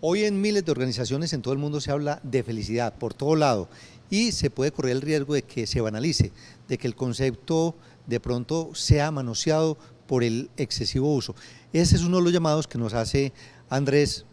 Hoy en miles de organizaciones en todo el mundo se habla de felicidad por todo lado y se puede correr el riesgo de que se banalice, de que el concepto de pronto sea manoseado por el excesivo uso. Ese es uno de los llamados que nos hace Andrés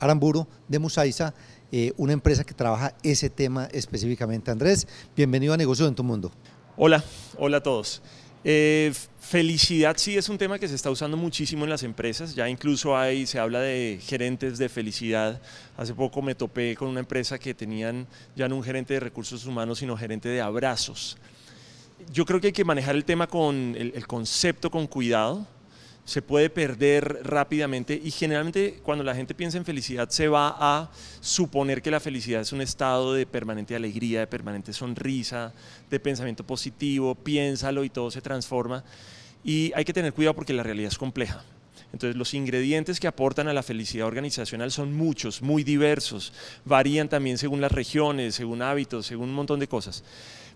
Aramburo de Musaiza, eh, una empresa que trabaja ese tema específicamente. Andrés, bienvenido a Negocios en tu Mundo. Hola, hola a todos. Eh, felicidad sí es un tema que se está usando muchísimo en las empresas, ya incluso hay, se habla de gerentes de felicidad. Hace poco me topé con una empresa que tenían ya no un gerente de recursos humanos, sino gerente de abrazos. Yo creo que hay que manejar el tema con el concepto con cuidado se puede perder rápidamente y generalmente cuando la gente piensa en felicidad se va a suponer que la felicidad es un estado de permanente alegría, de permanente sonrisa, de pensamiento positivo, piénsalo y todo se transforma y hay que tener cuidado porque la realidad es compleja. Entonces los ingredientes que aportan a la felicidad organizacional son muchos, muy diversos, varían también según las regiones, según hábitos, según un montón de cosas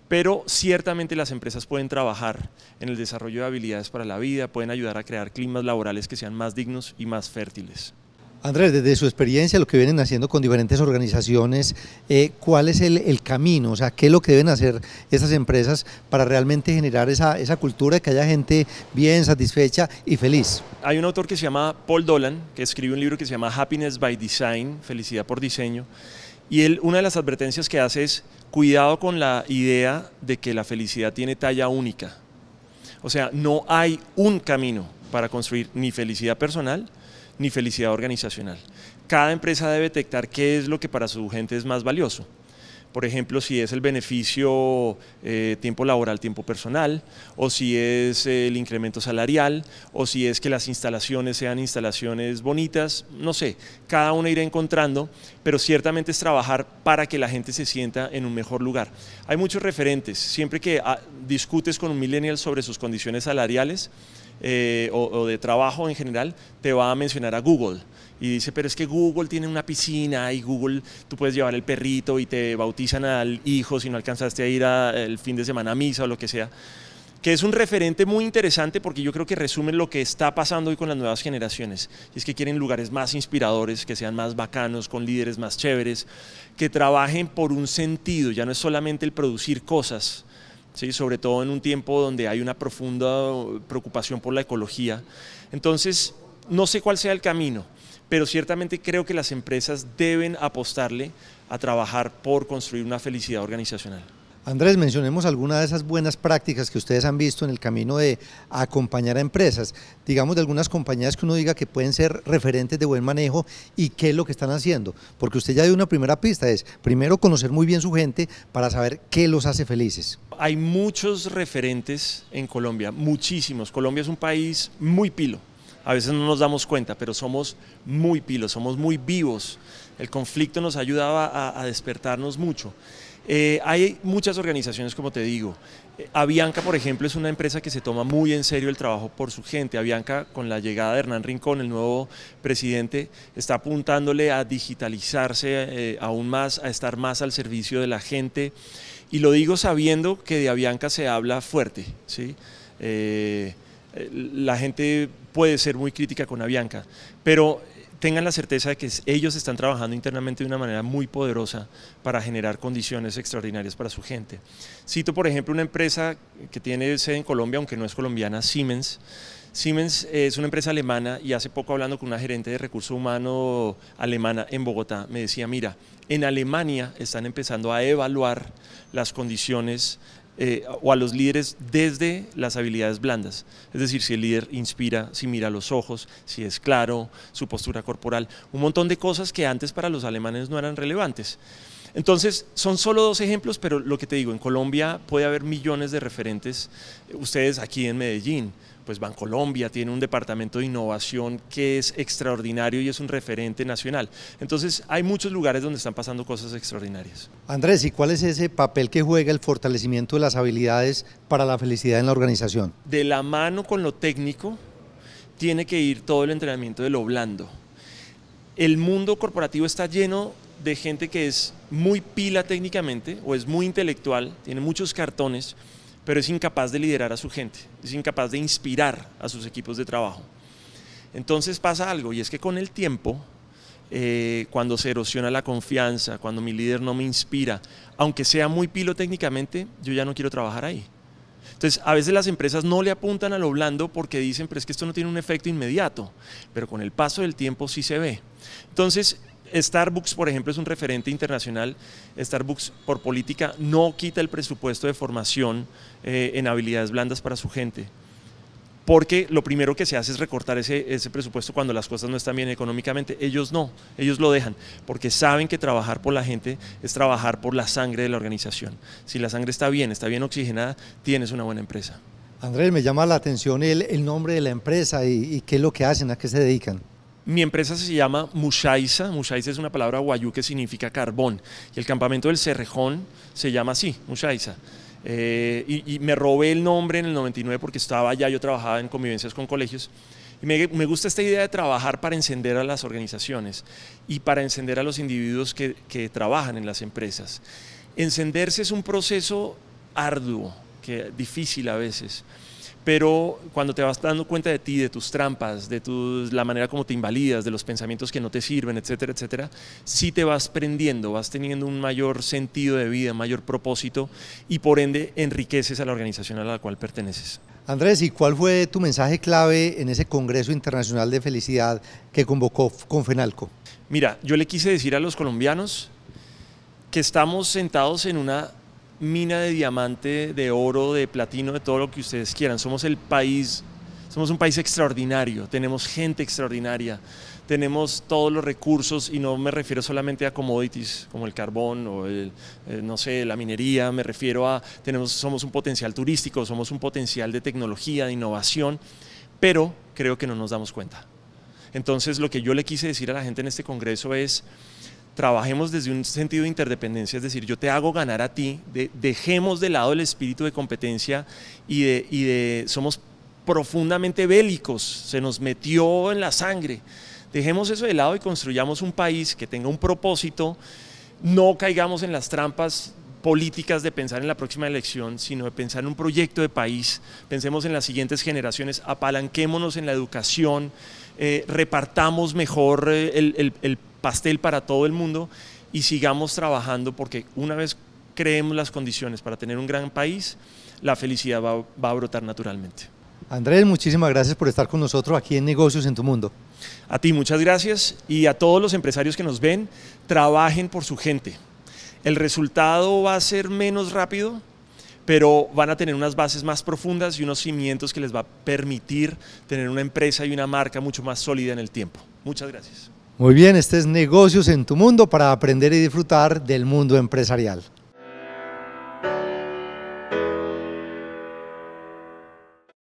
pero ciertamente las empresas pueden trabajar en el desarrollo de habilidades para la vida, pueden ayudar a crear climas laborales que sean más dignos y más fértiles. Andrés, desde su experiencia, lo que vienen haciendo con diferentes organizaciones, eh, ¿cuál es el, camino? O sea, ¿qué es lo que deben hacer esas empresas para realmente generar esa, cultura de que haya gente bien satisfecha y feliz? Hay un autor que se llama Paul Dolan, que escribe un libro que se llama Happiness by Design, Felicidad por Diseño, y él, una de las advertencias que hace es cuidado con la idea de que la felicidad tiene talla única. O sea, no hay un camino para construir ni felicidad personal ni felicidad organizacional. Cada empresa debe detectar qué es lo que para su gente es más valioso por ejemplo, si es el beneficio eh, tiempo laboral, tiempo personal, o si es eh, el incremento salarial, o si es que las instalaciones sean instalaciones bonitas, no sé, cada uno irá encontrando, pero ciertamente es trabajar para que la gente se sienta en un mejor lugar. Hay muchos referentes, siempre que ah, discutes con un millennial sobre sus condiciones salariales, eh, o de trabajo en general, te va a mencionar a Google y dice, pero es que Google tiene una piscina y Google, tú puedes llevar el perrito y te bautizan al hijo si no alcanzaste a ir a, el fin de semana a misa o lo que sea, que es un referente muy interesante porque yo creo que resume lo que está pasando hoy con las nuevas generaciones. Y es que quieren lugares más inspiradores, que sean más bacanos, con líderes más chéveres, que trabajen por un sentido, ya no es solamente el producir cosas, Sí, sobre todo en un tiempo donde hay una profunda preocupación por la ecología. Entonces, no sé cuál sea el camino pero ciertamente creo que las empresas deben apostarle a trabajar por construir una felicidad organizacional. Andrés, mencionemos alguna de esas buenas prácticas que ustedes han visto en el camino de acompañar a empresas, digamos de algunas compañías que uno diga que pueden ser referentes de buen manejo y qué es lo que están haciendo, porque usted ya dio una primera pista, es primero conocer muy bien su gente para saber qué los hace felices. Hay muchos referentes en Colombia, muchísimos. Colombia es un país muy pilo, a veces no nos damos cuenta, pero somos muy pilos, somos muy vivos. El conflicto nos ayudaba a, despertarnos mucho. Eh, hay muchas organizaciones, como te digo. Eh, Avianca, por ejemplo, es una empresa que se toma muy en serio el trabajo por su gente. Avianca, con la llegada de Hernán Rincón, el nuevo presidente, está apuntándole a digitalizarse eh, aún más, a estar más al servicio de la gente. Y lo digo sabiendo que de Avianca se habla fuerte. ¿sí? Eh, la gente puede ser muy crítica con Avianca, pero tengan la certeza de que ellos están trabajando internamente de una manera muy poderosa para generar condiciones extraordinarias para su gente. Cito, por ejemplo, una empresa que tiene sede en Colombia, aunque no es colombiana, Siemens. Siemens es una empresa alemana y hace poco hablando con una gerente de recursos humanos alemana en Bogotá, me decía, mira, en Alemania están empezando a evaluar las condiciones eh, o a los líderes desde las habilidades blandas. Es decir, si el líder inspira, si mira los ojos, si es claro, su postura corporal, un montón de cosas que antes para los alemanes no eran relevantes. Entonces, son solo dos ejemplos, pero lo que te digo, en Colombia puede haber millones de referentes. Eh, ustedes aquí en Medellín, pues Bancolombia tiene un departamento de innovación que es extraordinario y es un referente nacional. Entonces, hay muchos lugares donde están pasando cosas extraordinarias. Andrés, ¿y cuál es ese papel que juega el fortalecimiento de las habilidades para la felicidad en la organización? De la mano con lo técnico, tiene que ir todo el entrenamiento de lo blando. El mundo corporativo está lleno de gente que es muy pila técnicamente o es muy intelectual, tiene muchos cartones, pero es incapaz de liderar a su gente, es incapaz de inspirar a sus equipos de trabajo. Entonces pasa algo y es que con el tiempo, eh, cuando se erosiona la confianza, cuando mi líder no me inspira, aunque sea muy pilo técnicamente, yo ya no quiero trabajar ahí. Entonces, a veces las empresas no le apuntan a lo blando porque dicen, pero es que esto no tiene un efecto inmediato, pero con el paso del tiempo sí se ve. Entonces, Starbucks, por ejemplo, es un referente internacional. Starbucks, por política, no quita el presupuesto de formación eh, en habilidades blandas para su gente. Porque lo primero que se hace es recortar ese, presupuesto cuando las cosas no están bien económicamente. Ellos no, ellos lo dejan, porque saben que trabajar por la gente es trabajar por la sangre de la organización. Si la sangre está bien, está bien oxigenada, tienes una buena empresa. Andrés, me llama la atención el, nombre de la empresa y, y qué es lo que hacen, a qué se dedican. Mi empresa se llama Mushaiza. Mushaiza es una palabra guayú que significa carbón. Y el campamento del Cerrejón se llama así, Mushaiza. Eh, y, me robé el nombre en el 99 porque estaba allá, yo trabajaba en convivencias con colegios. Y me, gusta esta idea de trabajar para encender a las organizaciones y para encender a los individuos que, trabajan en las empresas. Encenderse es un proceso arduo, que, difícil a veces pero cuando te vas dando cuenta de ti, de tus trampas, de tus, la manera como te invalidas, de los pensamientos que no te sirven, etcétera, etcétera, sí te vas prendiendo, vas teniendo un mayor sentido de vida, mayor propósito y por ende enriqueces a la organización a la cual perteneces. Andrés, ¿y cuál fue tu mensaje clave en ese Congreso Internacional de Felicidad que convocó Confenalco? Mira, yo le quise decir a los colombianos que estamos sentados en una mina de diamante, de oro, de platino, de todo lo que ustedes quieran. Somos el país, somos un país extraordinario, tenemos gente extraordinaria, tenemos todos los recursos y no me refiero solamente a commodities como el carbón o el, eh, no sé, la minería, me refiero a, tenemos, somos un potencial turístico, somos un potencial de tecnología, de innovación, pero creo que no nos damos cuenta. Entonces lo que yo le quise decir a la gente en este Congreso es, trabajemos desde un sentido de interdependencia, es decir, yo te hago ganar a ti, dejemos de lado el espíritu de competencia y y de somos profundamente bélicos, se nos metió en la sangre. Dejemos eso de lado y construyamos un país que tenga un propósito, no caigamos en las trampas políticas de pensar en la próxima elección, sino de pensar en un proyecto de país. Pensemos en las siguientes generaciones, apalanquémonos en la educación, eh, repartamos mejor eh, el, pastel para todo el mundo y sigamos trabajando porque una vez creemos las condiciones para tener un gran país, la felicidad va, a brotar naturalmente. Andrés, muchísimas gracias por estar con nosotros aquí en Negocios en tu Mundo. A ti muchas gracias y a todos los empresarios que nos ven, trabajen por su gente, el resultado va a ser menos rápido, pero van a tener unas bases más profundas y unos cimientos que les va a permitir tener una empresa y una marca mucho más sólida en el tiempo. Muchas gracias. Muy bien, este es Negocios en tu Mundo para aprender y disfrutar del mundo empresarial.